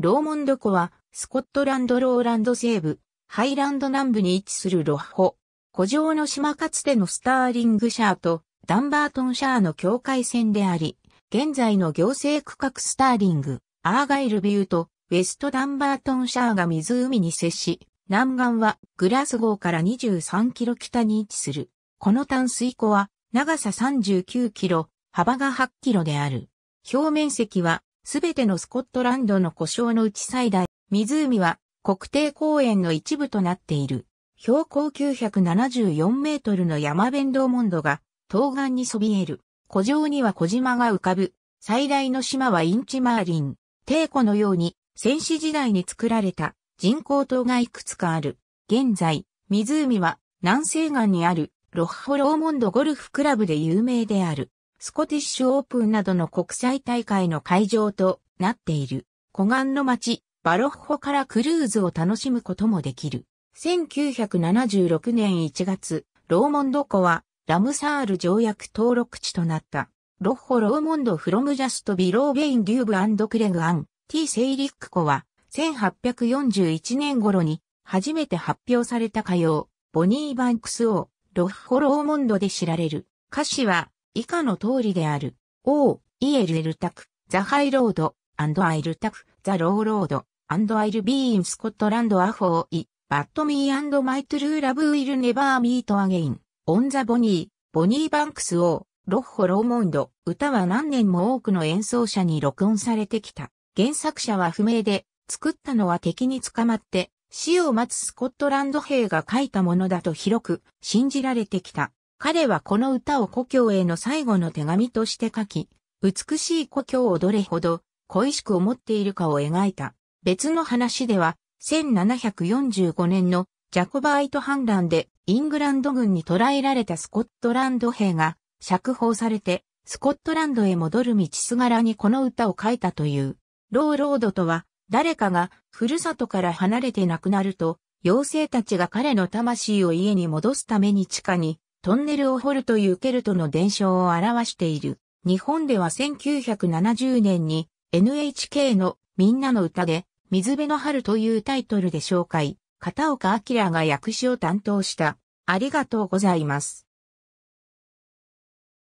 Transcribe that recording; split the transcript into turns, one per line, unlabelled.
ローモンド湖は、スコットランドローランド西部、ハイランド南部に位置するロッホ。湖上の島かつてのスターリングシャーとダンバートンシャーの境界線であり、現在の行政区画スターリング、アーガイルビューとウェストダンバートンシャーが湖に接し、南岸はグラスゴーから23キロ北に位置する。この淡水湖は長さ39キロ、幅が8キロである。表面積はすべてのスコットランドの故障のうち最大、湖は国定公園の一部となっている。標高974メートルの山弁道モンドが東岸にそびえる。湖上には小島が浮かぶ。最大の島はインチマーリン。帝湖のように戦死時代に作られた人工島がいくつかある。現在、湖は南西岸にあるロッホローモンドゴルフクラブで有名である。スコティッシュオープンなどの国際大会の会場となっている。湖岸の街、バロッホからクルーズを楽しむこともできる。1976年1月、ローモンド湖はラムサール条約登録地となった。ロッホ・ローモンド・フロム・ジャスト・ビロー・ベイン・デューブ・クレグ・アン、T・ セイリック湖は、1841年頃に、初めて発表された歌謡、ボニー・バンクス王、ロッホ・ローモンドで知られる。歌詞は、以下の通りである。O、イエルエルタク、ザハイロード、アンドアイルタク、ザローロード、アン A, アイルビーインスコットランドアフォーイ、バットミーアンドマイトゥルーラブウィルネバーミートアゲイン、オンザボニー、ボニーバンクス O, ロッホ・ローモンド、歌は何年も多くの演奏者に録音されてきた。原作者は不明で、作ったのは敵に捕まって、死を待つスコットランド兵が書いたものだと広く信じられてきた。彼はこの歌を故郷への最後の手紙として書き、美しい故郷をどれほど恋しく思っているかを描いた。別の話では、1745年のジャコバイト反乱でイングランド軍に捕らえられたスコットランド兵が釈放されてスコットランドへ戻る道すがらにこの歌を書いたという。ローロードとは誰かがふるさとから離れて亡くなると妖精たちが彼の魂を家に戻すために地下にトンネルを掘るというケルトの伝承を表している。日本では1970年に NHK のみんなの歌で水辺の春というタイトルで紹介、片岡明が役詞を担当した。ありがとうございます。